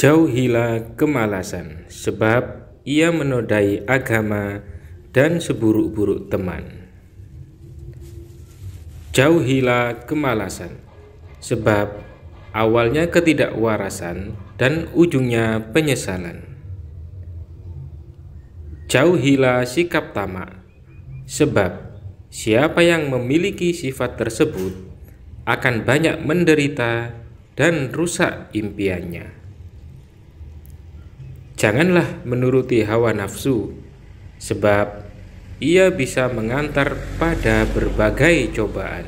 Jauhilah kemalasan, sebab ia menodai agama dan seburuk-buruk teman. Jauhilah kemalasan, sebab awalnya ketidakwarasan dan ujungnya penyesalan. Jauhilah sikap tamak, sebab siapa yang memiliki sifat tersebut akan banyak menderita dan rusak impiannya. Janganlah menuruti hawa nafsu, sebab ia bisa mengantar pada berbagai cobaan.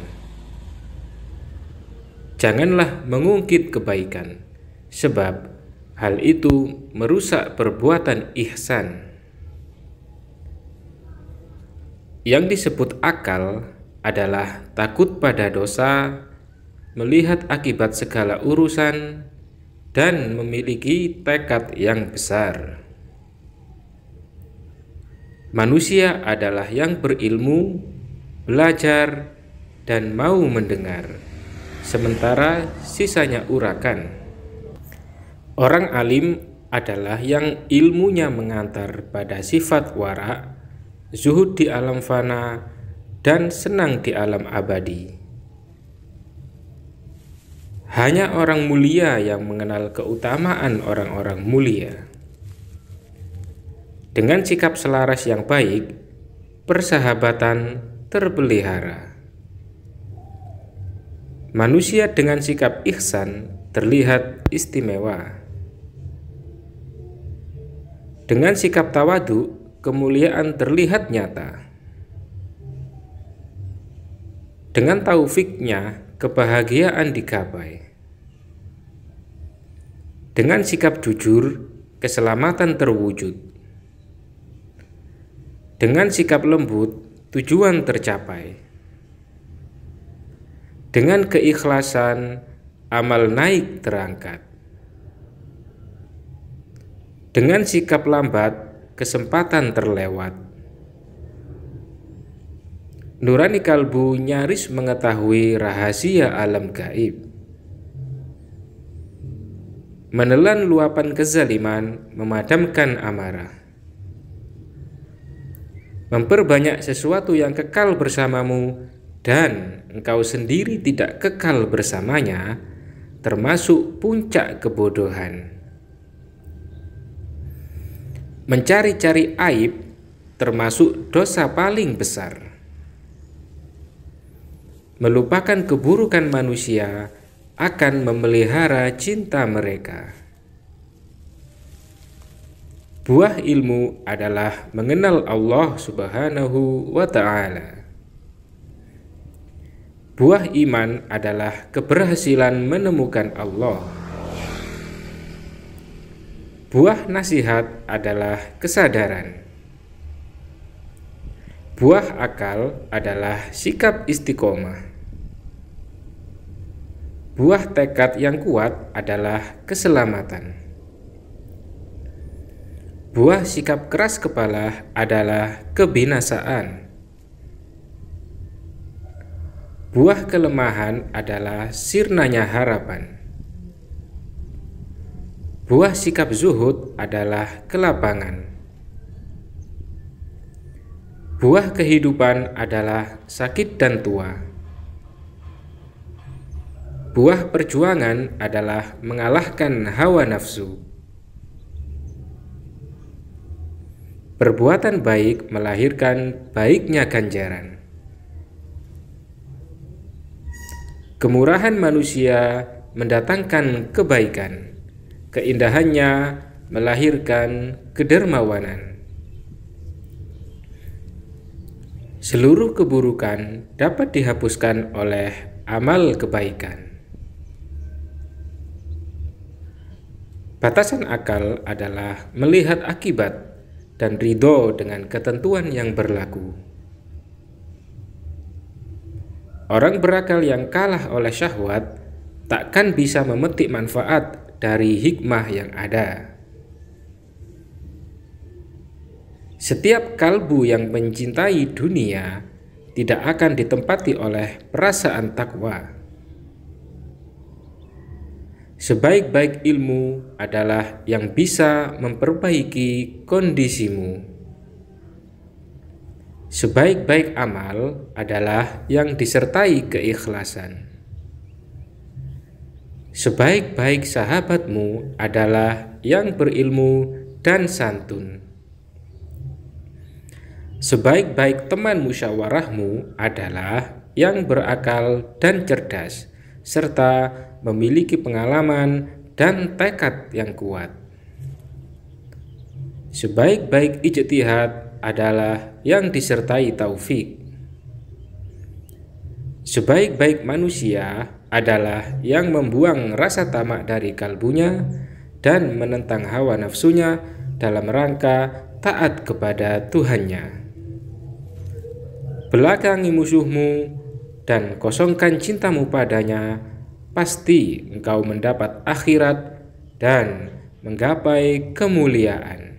Janganlah mengungkit kebaikan, sebab hal itu merusak perbuatan ihsan. Yang disebut akal adalah takut pada dosa, melihat akibat segala urusan, dan memiliki tekad yang besar. Manusia adalah yang berilmu, belajar, dan mau mendengar, sementara sisanya urakan. Orang alim adalah yang ilmunya mengantar pada sifat warak, zuhud di alam fana, dan senang di alam abadi. Hanya orang mulia yang mengenal keutamaan orang-orang mulia. Dengan sikap selaras yang baik, persahabatan terpelihara. Manusia dengan sikap ihsan terlihat istimewa. Dengan sikap tawadu, kemuliaan terlihat nyata. Dengan taufiknya, kebahagiaan digapai. Dengan sikap jujur, keselamatan terwujud. Dengan sikap lembut, tujuan tercapai. Dengan keikhlasan, amal naik terangkat. Dengan sikap lambat, kesempatan terlewat. Nurani kalbu nyaris mengetahui rahasia alam gaib menelan luapan kezaliman, memadamkan amarah. Memperbanyak sesuatu yang kekal bersamamu dan engkau sendiri tidak kekal bersamanya, termasuk puncak kebodohan. Mencari-cari aib termasuk dosa paling besar. Melupakan keburukan manusia akan memelihara cinta mereka. Buah ilmu adalah mengenal Allah Subhanahu wa Ta'ala. Buah iman adalah keberhasilan menemukan Allah. Buah nasihat adalah kesadaran. Buah akal adalah sikap istiqomah buah tekad yang kuat adalah keselamatan. Buah sikap keras kepala adalah kebinasaan. Buah kelemahan adalah sirnanya harapan. Buah sikap zuhud adalah kelapangan. Buah kehidupan adalah sakit dan tua. Buah perjuangan adalah mengalahkan hawa nafsu. Perbuatan baik melahirkan baiknya ganjaran. Kemurahan manusia mendatangkan kebaikan, keindahannya melahirkan kedermawanan. Seluruh keburukan dapat dihapuskan oleh amal kebaikan. Batasan akal adalah melihat akibat dan ridho dengan ketentuan yang berlaku. Orang berakal yang kalah oleh syahwat takkan bisa memetik manfaat dari hikmah yang ada. Setiap kalbu yang mencintai dunia tidak akan ditempati oleh perasaan takwa. Sebaik-baik ilmu adalah yang bisa memperbaiki kondisimu. Sebaik-baik amal adalah yang disertai keikhlasan. Sebaik-baik sahabatmu adalah yang berilmu dan santun. Sebaik-baik teman musyawarahmu adalah yang berakal dan cerdas serta memiliki pengalaman dan tekad yang kuat. Sebaik-baik ijtihad adalah yang disertai taufik. Sebaik-baik manusia adalah yang membuang rasa tamak dari kalbunya dan menentang hawa nafsunya dalam rangka taat kepada Tuhannya. Belakangi musuhmu dan kosongkan cintamu padanya, pasti engkau mendapat akhirat dan menggapai kemuliaan.